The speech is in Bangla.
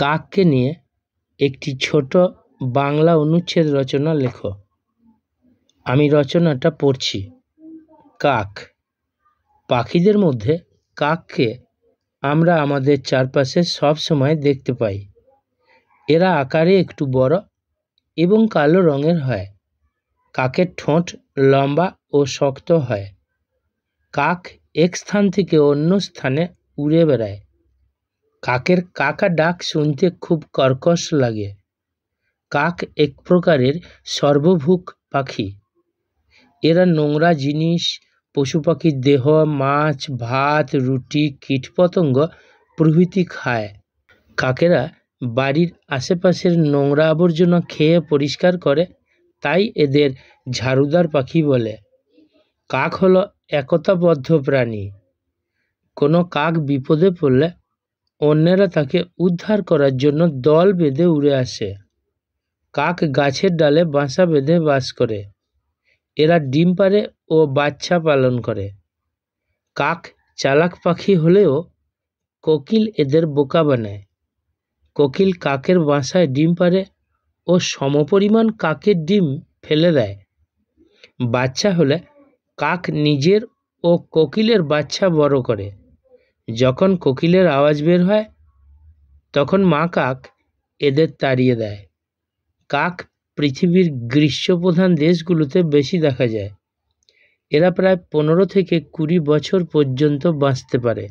কাককে নিয়ে একটি ছোট বাংলা অনুচ্ছেদ রচনা লেখো আমি রচনাটা পড়ছি কাক পাখিদের মধ্যে কাককে আমরা আমাদের চারপাশে সব সময় দেখতে পাই এরা আকারে একটু বড় এবং কালো রঙের হয় কাকের ঠোঁট লম্বা ও শক্ত হয় কাক এক স্থান থেকে অন্য স্থানে উড়ে বেড়ায় কাকের কাকা ডাক শুনতে খুব কর্কশ লাগে কাক এক প্রকারের সর্বভুক পাখি এরা নোংরা জিনিস পশু পাখির দেহ মাছ ভাত রুটি কীটপতঙ্গ প্রভৃতি খায় কাকেরা বাড়ির আশেপাশের নোংরা আবর্জনা খেয়ে পরিষ্কার করে তাই এদের ঝাড়ুদার পাখি বলে কাক হলো একতাবদ্ধ প্রাণী কোনো কাক বিপদে পড়লে অন্যেরা তাকে উদ্ধার করার জন্য দল বেঁধে উড়ে আসে কাক গাছের ডালে বাসা বেঁধে বাস করে এরা ডিম পারে ও বাচ্চা পালন করে কাক চালাক পাখি হলেও কোকিল এদের বোকা বানায় কোকিল কাকের বাসায় ডিম পারে ও সমপরিমাণ কাকের ডিম ফেলে দেয় বাচ্চা হলে কাক নিজের ও কোকিলের বাচ্চা বড় করে যখন কোকিলের আওয়াজ বের হয় তখন মা কাক এদের তাড়িয়ে দেয় কাক পৃথিবীর গ্রীষ্মপ্রধান দেশগুলোতে বেশি দেখা যায় এরা প্রায় পনেরো থেকে কুড়ি বছর পর্যন্ত বাঁচতে পারে